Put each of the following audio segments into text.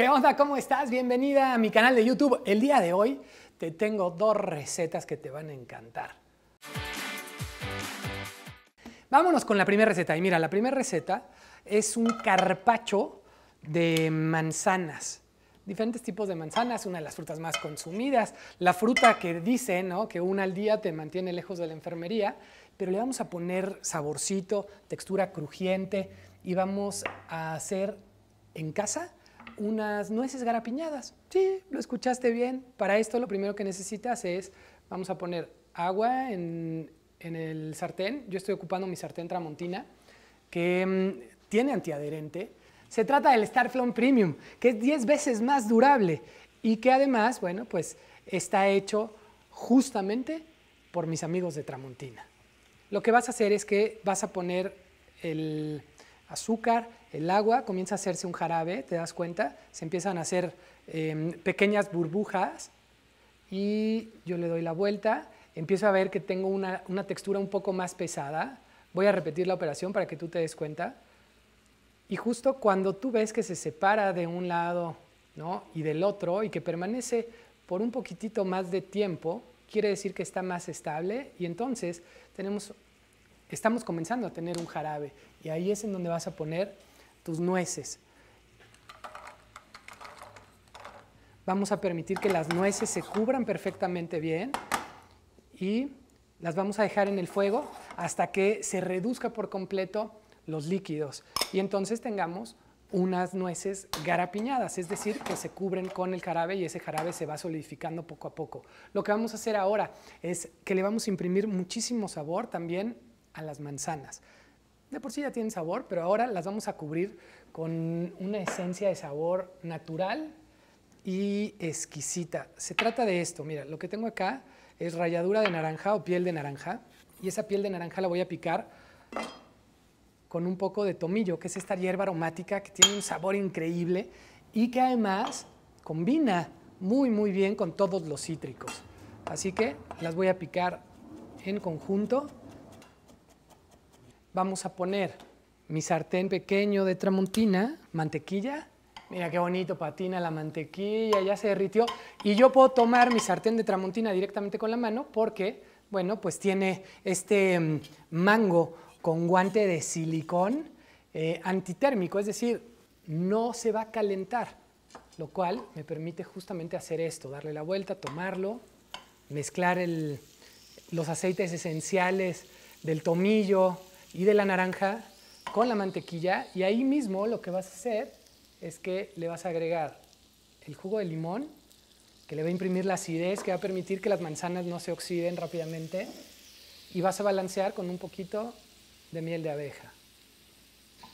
¿Qué onda? ¿Cómo estás? Bienvenida a mi canal de YouTube. El día de hoy te tengo dos recetas que te van a encantar. Vámonos con la primera receta. Y mira, la primera receta es un carpacho de manzanas. Diferentes tipos de manzanas, una de las frutas más consumidas, la fruta que dice, ¿no? que una al día te mantiene lejos de la enfermería, pero le vamos a poner saborcito, textura crujiente y vamos a hacer en casa unas nueces garapiñadas. Sí, lo escuchaste bien. Para esto lo primero que necesitas es, vamos a poner agua en, el sartén. Yo estoy ocupando mi sartén tramontina, que mm, tiene antiadherente. Se trata del Starflon Premium, que es 10 veces más durable y que además, bueno, pues está hecho justamente por mis amigos de Tramontina. Lo que vas a hacer es que vas a poner el, azúcar, el agua, comienza a hacerse un jarabe, te das cuenta, se empiezan a hacer em, pequeñas burbujas y yo le doy la vuelta, empiezo a ver que tengo una, textura un poco más pesada, voy a repetir la operación para que tú te des cuenta, y justo cuando tú ves que se separa de un lado y del otro y que permanece por un poquitito más de tiempo, quiere decir que está más estable y entonces tenemos estamos comenzando a tener un jarabe y ahí es en donde vas a poner tus nueces. Vamos a permitir que las nueces se cubran perfectamente bien y las vamos a dejar en el fuego hasta que se reduzca por completo los líquidos y entonces tengamos unas nueces garapiñadas, es decir, que se cubren con el jarabe y ese jarabe se va solidificando poco a poco. Lo que vamos a hacer ahora es que le vamos a imprimir muchísimo sabor también a las manzanas. De por sí ya tienen sabor, pero ahora las vamos a cubrir con una esencia de sabor natural y exquisita. Se trata de esto, mira, lo que tengo acá es ralladura de naranja o piel de naranja y esa piel de naranja la voy a picar con un poco de tomillo, que es esta hierba aromática que tiene un sabor increíble y que además combina muy muy bien con todos los cítricos. Así que las voy a picar en conjunto vamos a poner mi sartén pequeño de tramontina, mantequilla. Mira qué bonito, patina la mantequilla, ya se derritió. Y yo puedo tomar mi sartén de tramontina directamente con la mano porque, bueno, pues tiene este mm, mango con guante de silicón eh, antitérmico, es decir, no se va a calentar, lo cual me permite justamente hacer esto, darle la vuelta, tomarlo, mezclar los aceites esenciales del tomillo, y de la naranja con la mantequilla y ahí mismo lo que vas a hacer es que le vas a agregar el jugo de limón que le va a imprimir la acidez, que va a permitir que las manzanas no se oxiden rápidamente y vas a balancear con un poquito de miel de abeja.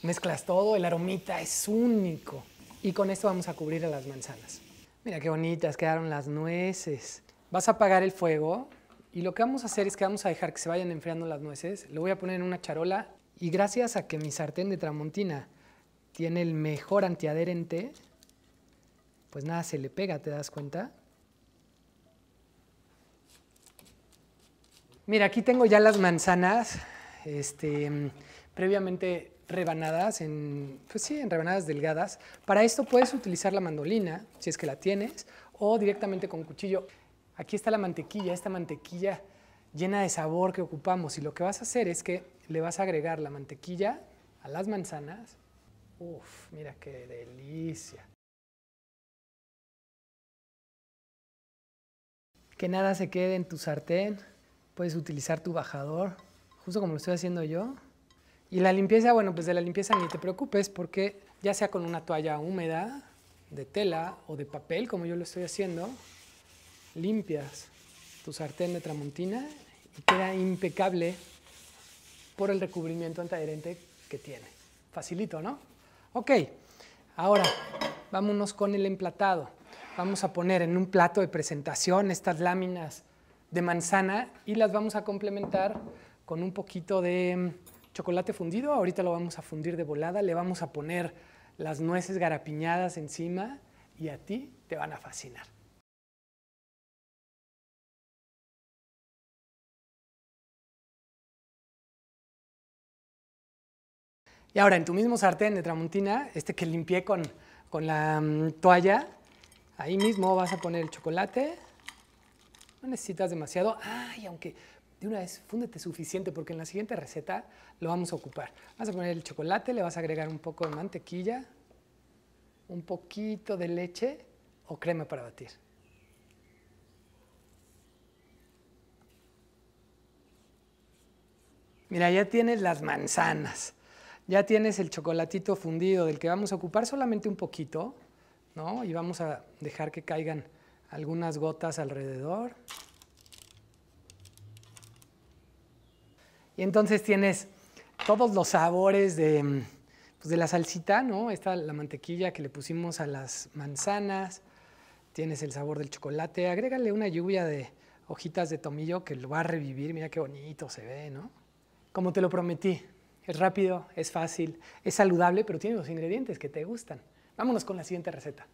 Mezclas todo, el aromita es único y con esto vamos a cubrir a las manzanas. Mira qué bonitas quedaron las nueces. Vas a apagar el fuego y lo que vamos a hacer es que vamos a dejar que se vayan enfriando las nueces. Lo voy a poner en una charola y gracias a que mi sartén de tramontina tiene el mejor antiadherente, pues nada se le pega, ¿te das cuenta? Mira, aquí tengo ya las manzanas este, previamente rebanadas, en, pues sí, en rebanadas delgadas. Para esto puedes utilizar la mandolina, si es que la tienes, o directamente con cuchillo aquí está la mantequilla, esta mantequilla llena de sabor que ocupamos. Y lo que vas a hacer es que le vas a agregar la mantequilla a las manzanas. Uf, mira qué delicia. Que nada se quede en tu sartén. Puedes utilizar tu bajador, justo como lo estoy haciendo yo. Y la limpieza, bueno, pues de la limpieza ni te preocupes porque ya sea con una toalla húmeda, de tela o de papel, como yo lo estoy haciendo, limpias tu sartén de tramontina y queda impecable por el recubrimiento antiadherente que tiene. Facilito, ¿no? Ok, ahora vámonos con el emplatado. Vamos a poner en un plato de presentación estas láminas de manzana y las vamos a complementar con un poquito de mm, chocolate fundido. Ahorita lo vamos a fundir de volada. Le vamos a poner las nueces garapiñadas encima y a ti te van a fascinar. Y ahora, en tu mismo sartén de tramontina, este que limpié con, la mm, toalla, ahí mismo vas a poner el chocolate. No necesitas demasiado. Ay, aunque de una vez fúndete suficiente porque en la siguiente receta lo vamos a ocupar. Vas a poner el chocolate, le vas a agregar un poco de mantequilla, un poquito de leche o crema para batir. Mira, ya tienes las manzanas ya tienes el chocolatito fundido del que vamos a ocupar solamente un poquito, ¿no? Y vamos a dejar que caigan algunas gotas alrededor. Y entonces tienes todos los sabores pues, de, la salsita, ¿no? Esta la mantequilla que le pusimos a las manzanas, tienes el sabor del chocolate, agrégale una lluvia de hojitas de tomillo que lo va a revivir, mira qué bonito se ve, ¿no? Como te lo prometí. Es rápido, es fácil, es saludable, pero tiene los ingredientes que te gustan. Vámonos con la siguiente receta.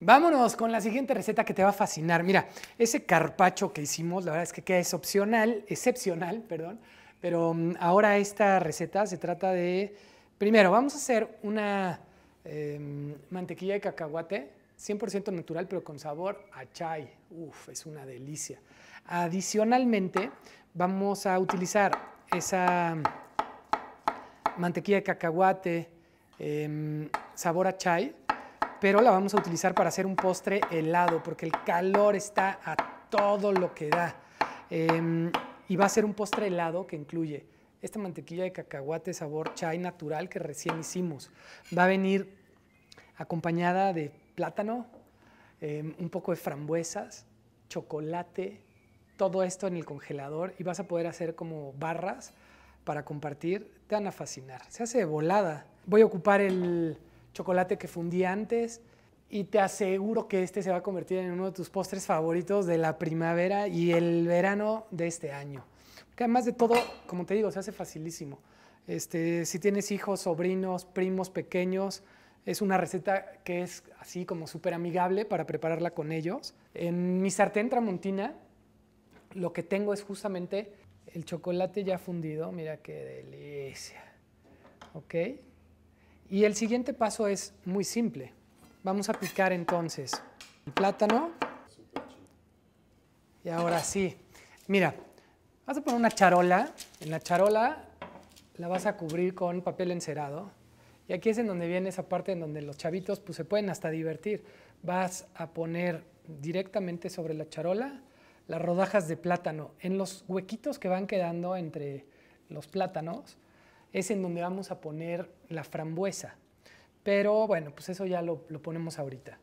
Vámonos con la siguiente receta que te va a fascinar. Mira, ese carpacho que hicimos, la verdad es que queda es opcional, excepcional, perdón, pero mm, ahora esta receta se trata de, primero, vamos a hacer una em, mantequilla de cacahuate 100% natural, pero con sabor a chai. Uf, es una delicia. Adicionalmente, vamos a utilizar esa mm, mantequilla de cacahuate, em, sabor a chai, pero la vamos a utilizar para hacer un postre helado, porque el calor está a todo lo que da. Em, y va a ser un postre helado que incluye esta mantequilla de cacahuate sabor chai natural que recién hicimos. Va a venir acompañada de plátano, em, un poco de frambuesas, chocolate, todo esto en el congelador y vas a poder hacer como barras para compartir, te van a fascinar. Se hace de volada. Voy a ocupar el chocolate que fundí antes y te aseguro que este se va a convertir en uno de tus postres favoritos de la primavera y el verano de este año. además de todo, como te digo, se hace facilísimo. Este, si tienes hijos, sobrinos, primos pequeños, es una receta que es así como súper amigable para prepararla con ellos. En mi sartén tramontina lo que tengo es justamente el chocolate ya fundido. Mira qué delicia. ¿Ok? Y el siguiente paso es muy simple. Vamos a picar entonces el plátano. Y ahora sí. Mira, vas a poner una charola. En la charola la vas a cubrir con papel encerado. Y aquí es en donde viene esa parte en donde los chavitos pues, se pueden hasta divertir. Vas a poner directamente sobre la charola las rodajas de plátano. En los huequitos que van quedando entre los plátanos es en donde vamos a poner la frambuesa. Pero bueno, pues eso ya lo, lo ponemos ahorita.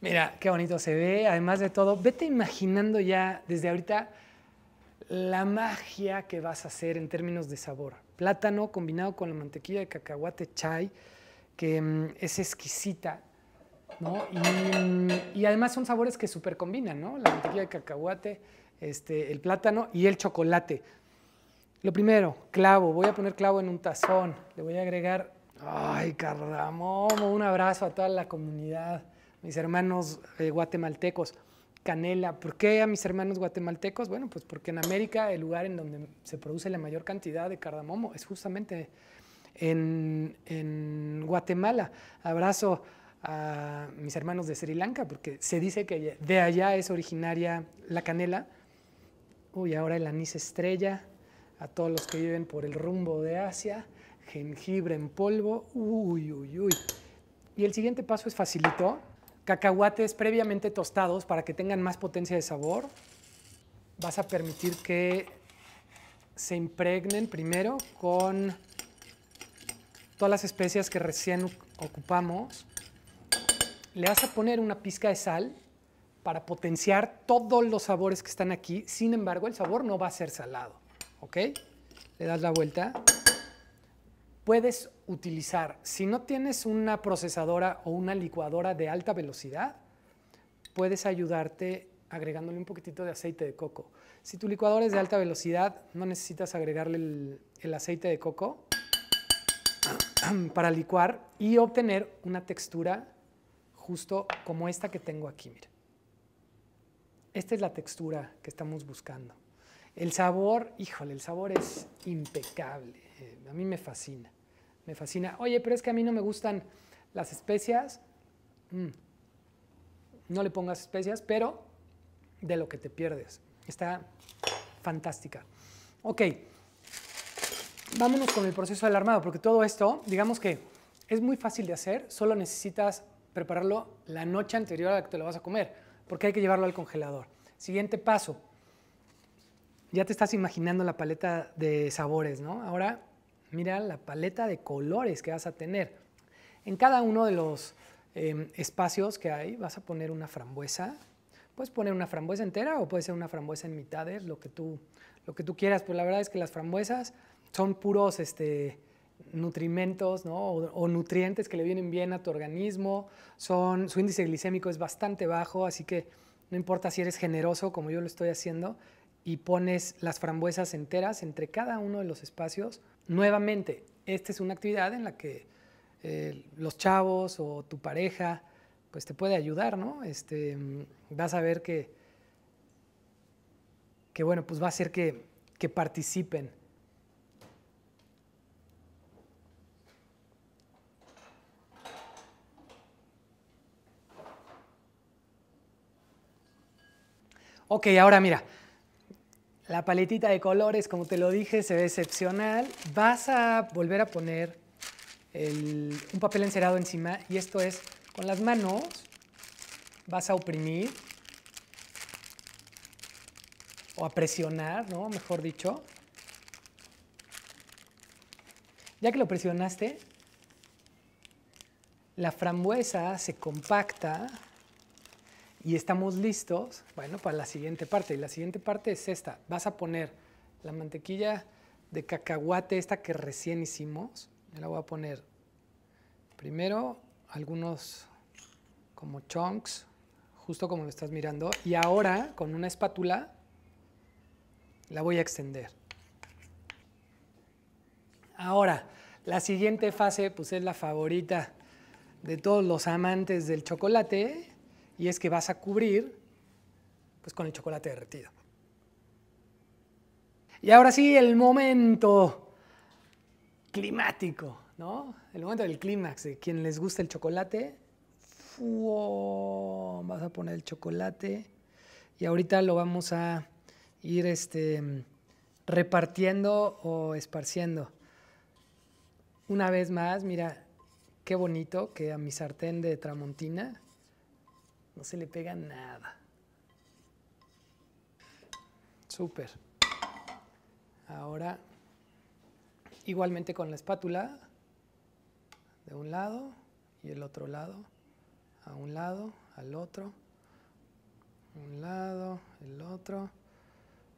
Mira, qué bonito se ve. Además de todo, vete imaginando ya desde ahorita la magia que vas a hacer en términos de sabor. Plátano combinado con la mantequilla de cacahuate chai, que mm, es exquisita, ¿no? Mm, y, además son sabores que super combinan, ¿no? La mantequilla de cacahuate, este, el plátano y el chocolate. Lo primero, clavo. Voy a poner clavo en un tazón. Le voy a agregar, ay, cardamomo, un abrazo a toda la comunidad mis hermanos eh, guatemaltecos. Canela. ¿Por qué a mis hermanos guatemaltecos? Bueno, pues porque en América el lugar en donde se produce la mayor cantidad de cardamomo es justamente en, en Guatemala. Abrazo a mis hermanos de Sri Lanka, porque se dice que de allá es originaria la canela. Uy, ahora el anís estrella, a todos los que viven por el rumbo de Asia, jengibre en polvo, uy, uy, uy. Y el siguiente paso es facilito, cacahuates previamente tostados para que tengan más potencia de sabor. Vas a permitir que se impregnen primero con todas las especias que recién ocupamos. Le vas a poner una pizca de sal para potenciar todos los sabores que están aquí. Sin embargo, el sabor no va a ser salado. ¿Ok? Le das la vuelta. Puedes utilizar. Si no tienes una procesadora o una licuadora de alta velocidad, puedes ayudarte agregándole un poquitito de aceite de coco. Si tu licuadora es de alta velocidad, no necesitas agregarle el, aceite de coco para licuar y obtener una textura justo como esta que tengo aquí. Mira. Esta es la textura que estamos buscando. El sabor, híjole, el sabor es impecable. Eh, a mí me fascina me fascina. Oye, pero es que a mí no me gustan las especias. Mm. No le pongas especias, pero de lo que te pierdes. Está fantástica. Ok, vámonos con el proceso del armado, porque todo esto, digamos que es muy fácil de hacer, solo necesitas prepararlo la noche anterior a la que te lo vas a comer, porque hay que llevarlo al congelador. Siguiente paso, ya te estás imaginando la paleta de sabores, ¿no? Ahora Mira la paleta de colores que vas a tener. En cada uno de los em, espacios que hay vas a poner una frambuesa. Puedes poner una frambuesa entera o puede ser una frambuesa en mitades, lo que tú, lo que tú quieras. Pues la verdad es que las frambuesas son puros este, nutrimentos o, nutrientes que le vienen bien a tu organismo. Son, su índice glicémico es bastante bajo, así que no importa si eres generoso como yo lo estoy haciendo y pones las frambuesas enteras entre cada uno de los espacios nuevamente, esta es una actividad en la que eh, los chavos o tu pareja pues te puede ayudar, ¿no? Este, vas a ver que, que bueno, pues va a ser que, que participen. Ok, ahora mira, la paletita de colores, como te lo dije, se ve excepcional. Vas a volver a poner un papel encerado encima y esto es con las manos vas a oprimir o a presionar, ¿no? Mejor dicho. Ya que lo presionaste, la frambuesa se compacta y estamos listos, bueno, para la siguiente parte. Y la siguiente parte es esta. Vas a poner la mantequilla de cacahuate, esta que recién hicimos. la voy a poner primero algunos como chunks, justo como lo estás mirando. Y ahora, con una espátula, la voy a extender. Ahora, la siguiente fase, pues es la favorita de todos los amantes del chocolate, y es que vas a cubrir pues, con el chocolate derretido. Y ahora sí, el momento climático, ¿no? El momento del clímax, de quien les gusta el chocolate, vas a poner el chocolate y ahorita lo vamos a ir este, repartiendo o esparciendo. Una vez más, mira, qué bonito que a mi sartén de tramontina no se le pega nada. Súper. Ahora, igualmente con la espátula, de un lado y el otro lado, a un lado, al otro, un lado, el otro.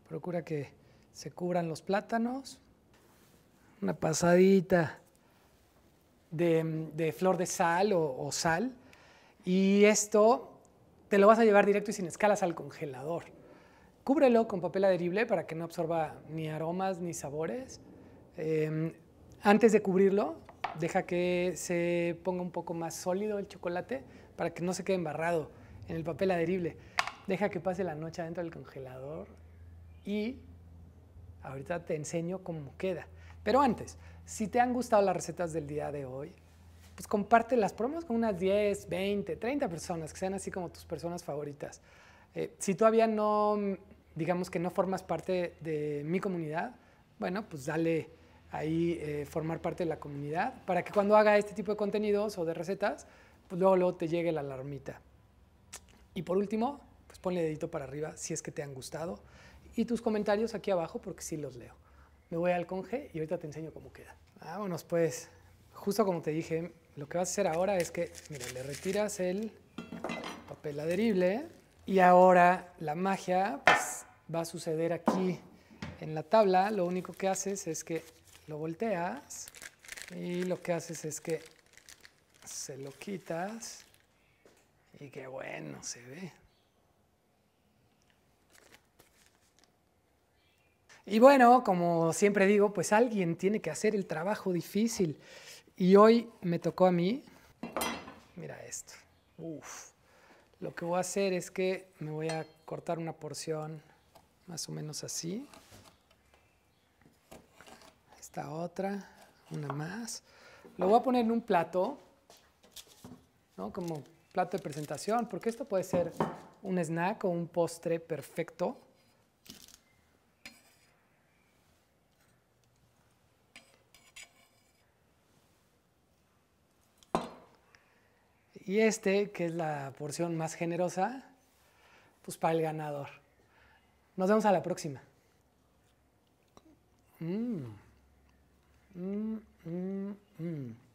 Procura que se cubran los plátanos. Una pasadita de, flor de sal o sal. Y esto te lo vas a llevar directo y sin escalas al congelador. Cúbrelo con papel adherible para que no absorba ni aromas ni sabores. Em, antes de cubrirlo, deja que se ponga un poco más sólido el chocolate para que no se quede embarrado en el papel adherible. Deja que pase la noche dentro del congelador y ahorita te enseño cómo queda. Pero antes, si te han gustado las recetas del día de hoy, pues comparte las promos con unas 10, 20, 30 personas que sean así como tus personas favoritas. Eh, si todavía no, digamos que no formas parte de mi comunidad, bueno, pues dale ahí eh, formar parte de la comunidad para que cuando haga este tipo de contenidos o de recetas, pues luego, luego te llegue la alarmita. Y por último, pues ponle dedito para arriba si es que te han gustado y tus comentarios aquí abajo porque sí los leo. Me voy al conge y ahorita te enseño cómo queda. Vámonos pues, justo como te dije, lo que vas a hacer ahora es que, mira, le retiras el papel adherible y ahora la magia pues, va a suceder aquí en la tabla. Lo único que haces es que lo volteas y lo que haces es que se lo quitas y qué bueno se ve. Y bueno, como siempre digo, pues alguien tiene que hacer el trabajo difícil. Y hoy me tocó a mí, mira esto, Lo que voy a hacer es que me voy a cortar una porción más o menos así. Esta otra, una más. Lo voy a poner en un plato, ¿no? Como plato de presentación, porque esto puede ser un snack o un postre perfecto. Y este, que es la porción más generosa, pues para el ganador. Nos vemos a la próxima. Mm, mm, mm,